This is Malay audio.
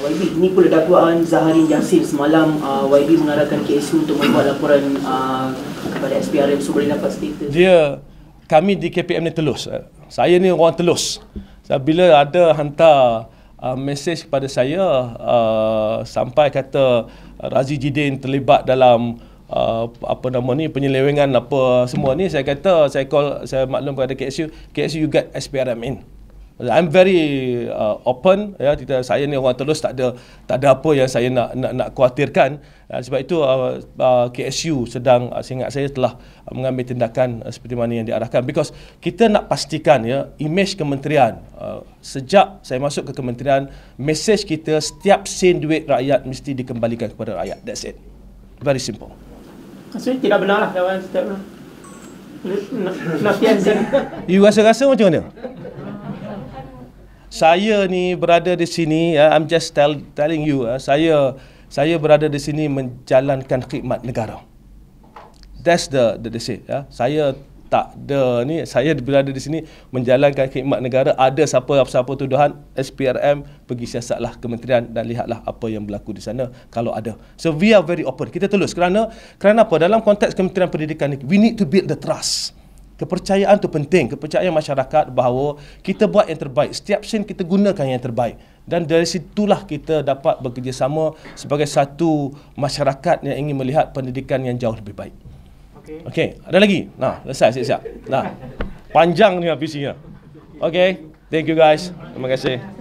uh, YB ini pula dakwaan Zaharin Yassin semalam uh, YB mengarahkan KSU untuk membuat laporan uh, kepada SPRM so boleh dapat status dia kami di KPM ni telus eh, saya ni orang telus bila ada hantar uh, mesej kepada saya uh, sampai kata Razi Jidin terlibat dalam uh, apa nama ni penyelewengan apa semua ni saya kata saya call saya maklum kepada KSU KSU you get SPRM in I'm very uh, open ya kita saya ni orang terus tak ada tak ada apa yang saya nak nak nak khuatirkan uh, sebab itu uh, uh, KSU sedang uh, saya ingat saya telah uh, mengambil tindakan uh, seperti mana yang diarahkan because kita nak pastikan ya image kementerian uh, sejak saya masuk ke kementerian message kita setiap sen duit rakyat mesti dikembalikan kepada rakyat that's it very simple Saya tidak benarlah kawan setiap Nasihat. You rasa-rasa macam mana? saya ni berada di sini uh, I'm just tell, telling you uh, saya saya berada di sini menjalankan khidmat negara. That's the the the say, uh. Saya tak ada ni saya berada di sini menjalankan khidmat negara ada siapa siapa tuduhan SPRM pergi siasatlah kementerian dan lihatlah apa yang berlaku di sana kalau ada so we are very open kita telus kerana kerana apa dalam konteks kementerian pendidikan ni we need to build the trust Kepercayaan tu penting, kepercayaan masyarakat bahawa kita buat yang terbaik. Setiap sen kita gunakan yang terbaik. Dan dari situlah kita dapat bekerjasama sebagai satu masyarakat yang ingin melihat pendidikan yang jauh lebih baik. Okey, okay. ada lagi? Nah, selesai siap-siap. Nah, panjang ni habisnya. Lah Okey, thank you guys. Terima kasih.